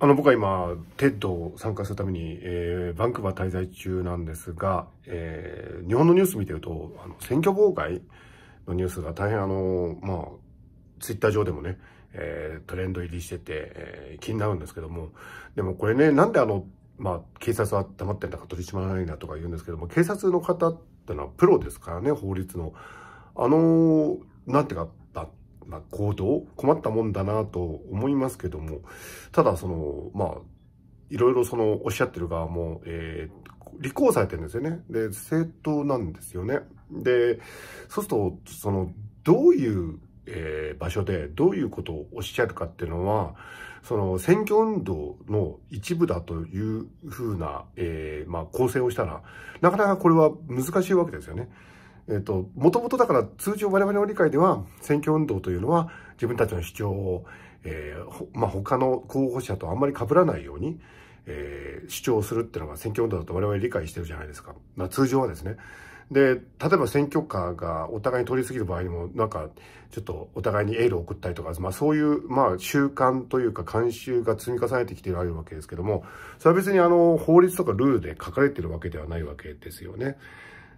あの、僕は今、テッドを参加するために、えー、バンクーバー滞在中なんですが、えー、日本のニュース見てると、あの選挙妨害のニュースが大変あの、まあ、ツイッター上でもね、えー、トレンド入りしてて、えー、気になるんですけども、でもこれね、なんであの、まあ、警察は黙ってんだか取り締まらないんだとか言うんですけども、警察の方ってのはプロですからね、法律の。あの、なんていうか、あ、行動、困ったもんだなと思いますけども、ただその、まあ、いろいろそのおっしゃってる側も、えー、候補されてるんですよね。で、政党なんですよね。で、そうすると、その、どういうえー、場所でどういうことをおっしゃるかっていうのは、その選挙運動の一部だというふうな、えー、まあ構成をしたら、なかなかこれは難しいわけですよね。えっ、と、もともとだから通常我々の理解では選挙運動というのは自分たちの主張を、えー、まあ、他の候補者とあんまり被らないように、えー、主張するっていうのが選挙運動だと我々理解してるじゃないですか。まあ、通常はですね。で、例えば選挙カーがお互いに通り過ぎる場合にも、なんか、ちょっとお互いにエールを送ったりとか、まあそういう、まあ習慣というか慣習が積み重ねてきているわけですけども、それは別にあの、法律とかルールで書かれてるわけではないわけですよね。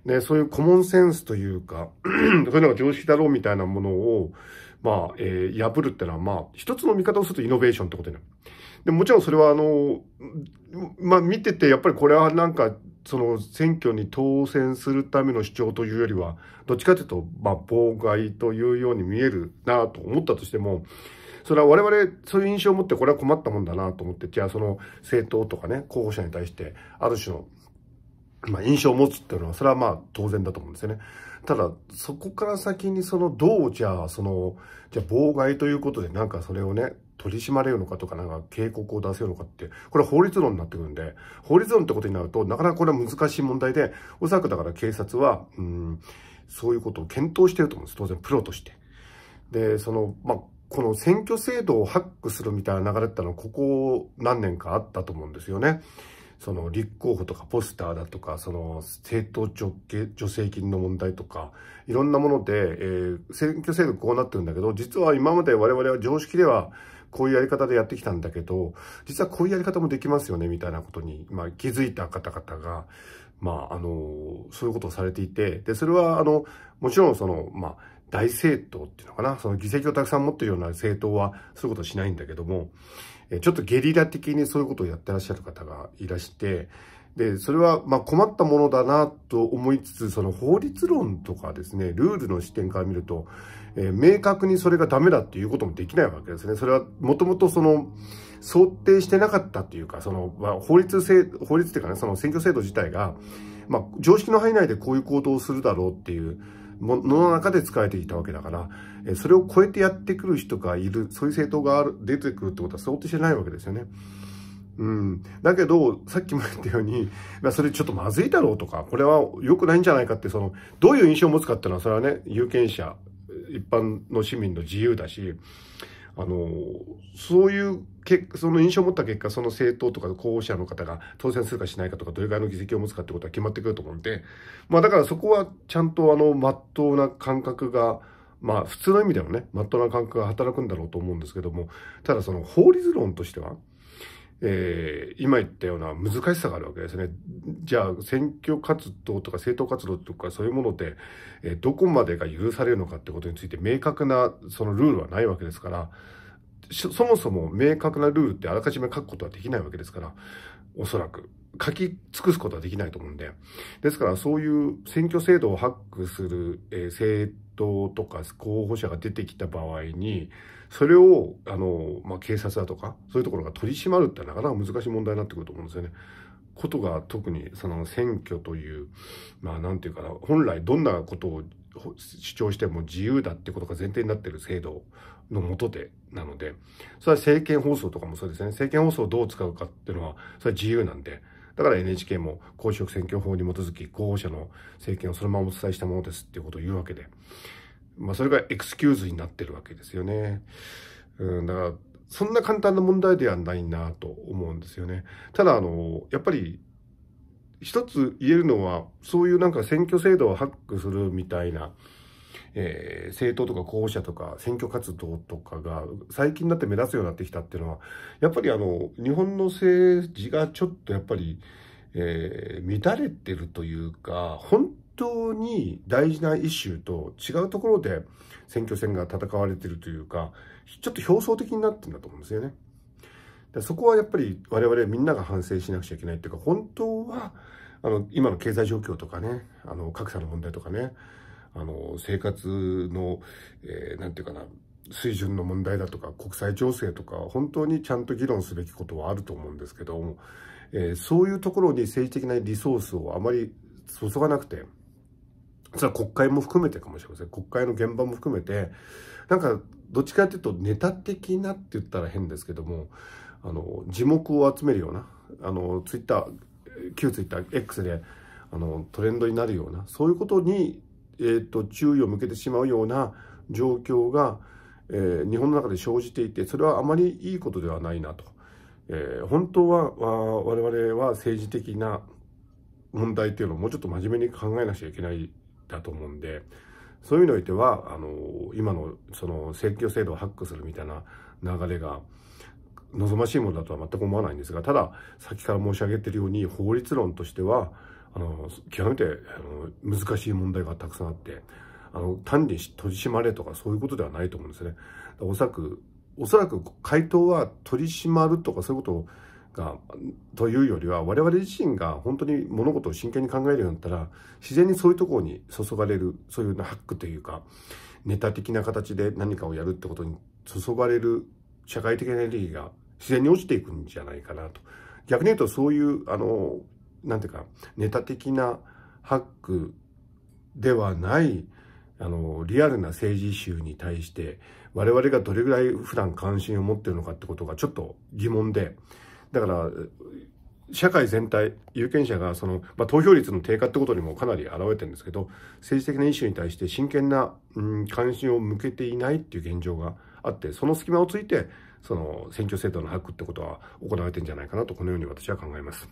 ね、そういうコモンセンスというか、そういうのが常識だろうみたいなものを、まあ、えー、破るってのは、まあ、一つの見方をするとイノベーションってことになる。でもちろんそれは、あの、まあ、見てて、やっぱりこれはなんか、その選挙に当選するための主張というよりは、どっちかというと、まあ、妨害というように見えるなと思ったとしても、それは我々、そういう印象を持ってこれは困ったもんだなと思って、じゃあその政党とかね、候補者に対して、ある種のまあ、印象を持つっていうのは、それはまあ当然だと思うんですよね。ただ、そこから先にその、どう、じゃあ、その、じゃあ妨害ということで、なんかそれをね、取り締まれるのかとか、なんか警告を出せるのかって、これは法律論になってくるんで、法律論ってことになると、なかなかこれは難しい問題で、おそらくだから警察は、うん、そういうことを検討してると思うんです。当然、プロとして。で、その、まあ、この選挙制度をハックするみたいな流れってのは、ここ何年かあったと思うんですよね。その立候補とかポスターだとか、その政党助成金の問題とか、いろんなもので、えー、選挙制度こうなってるんだけど、実は今まで我々は常識では、こういうやり方でやってきたんだけど、実はこういうやり方もできますよね、みたいなことに、まあ、気づいた方々が、まあ、あの、そういうことをされていて、で、それは、あの、もちろん、その、まあ、大政党っていうのかな、その議席をたくさん持ってるような政党はそういうことしないんだけども、ちょっとゲリラ的にそういうことをやってらっしゃる方がいらして、で、それはま困ったものだなと思いつつ、その法律論とかですね、ルールの視点から見ると、えー、明確にそれがダメだっていうこともできないわけですね。それはもともとその想定してなかったっていうか、その、まあ、法律制、法律っていうかね、その選挙制度自体が、まあ、常識の範囲内でこういう行動をするだろうっていう、ものの中で使えていたわけだから、えそれを超えてやってくる人がいる、そういう政党がある出てくるってことは想定してないわけですよね。うん。だけど、さっきも言ったように、まあ、それちょっとまずいだろうとか、これは良くないんじゃないかって、その、どういう印象を持つかっていうのは、それはね、有権者、一般の市民の自由だし、あの、そういうその印象を持った結果、その政党とか候補者の方が当選するかしないかとか、どれぐらいの議席を持つかってことは決まってくると思うんで、まあだからそこはちゃんとあの、まっとうな感覚が、まあ普通の意味ではね、まっとうな感覚が働くんだろうと思うんですけども、ただその法律論としては、えー、今言ったような難しさがあるわけですね。じゃあ、選挙活動とか政党活動とかそういうもので、えー、どこまでが許されるのかってことについて明確なそのルールはないわけですから、そもそも明確なルールってあらかじめ書くことはできないわけですから、おそらく。書き尽くすことはできないと思うんで。ですから、そういう選挙制度をハックする、えー、政党とか候補者が出てきた場合に、それを、あの、まあ、警察だとか、そういうところが取り締まるってなかなか難しい問題になってくると思うんですよね。ことが特に、その選挙という、まあ、なんていうかな、本来どんなことを主張しても自由だってことが前提になってる制度のもとでなので、それは政見放送とかもそうですね。政見放送をどう使うかっていうのは、それは自由なんで、だから NHK も公職選挙法に基づき候補者の政権をそのままお伝えしたものですっていうことを言うわけで、まあ、それがエクスキューズになってるわけですよね。うん、だからそんな簡単な問題ではないなと思うんですよね。ただあのやっぱり一つ言えるのはそういうなんか選挙制度をハックするみたいなえー、政党とか候補者とか選挙活動とかが最近になって目立つようになってきたっていうのは、やっぱりあの、日本の政治がちょっとやっぱり、えー、乱れてるというか、本当に大事なイシューと違うところで選挙戦が戦われてるというか、ちょっと表層的になってるんだと思うんですよね。そこはやっぱり我々みんなが反省しなくちゃいけないっていうか、本当は、あの、今の経済状況とかね、あの、格差の問題とかね、あの、生活の、えー、なんていうかな、水準の問題だとか国際情勢とか本当にちゃんと議論すべきことはあると思うんですけども、えー、そういうところに政治的なリソースをあまり注がなくて、そは国会も含めてかもしれません。国会の現場も含めて、なんかどっちかっていうとネタ的なって言ったら変ですけども、あの、字幕を集めるような、あの、ツイッター、旧ツイッター X で、あの、トレンドになるような、そういうことにえーと、注意を向けてしまうような状況が、えー、日本の中で生じていてそれはあまりいいことではないなと、えー、本当は我々は政治的な問題っていうのをもうちょっと真面目に考えなくちゃいけないだと思うんでそういう意味においてはあの今のその選挙制度をハックするみたいな流れが望ましいものだとは全く思わないんですがたださっきから申し上げてるように法律論としてはあの、極めて、あの、難しい問題がたくさんあって、あの、単に取り締まれとかそういうことではないと思うんですね。おそらく、おそらく回答は取り締まるとかそういうことが、というよりは、我々自身が本当に物事を真剣に考えるようになったら、自然にそういうところに注がれる、そういうハックというか、ネタ的な形で何かをやるってことに注がれる社会的なエネルギーが自然に落ちていくんじゃないかなと。逆に言うとそういう、あの、なんていうか、ネタ的なハックではない、あの、リアルな政治集に対して、我々がどれぐらい普段関心を持ってるのかってことがちょっと疑問で、だから、社会全体、有権者がその、まあ、投票率の低下ってことにもかなり表れてるんですけど、政治的なイシューに対して真剣な、うん、関心を向けていないっていう現状があって、その隙間をついて、その選挙制度のハックってことは行われてるんじゃないかなと、このように私は考えます。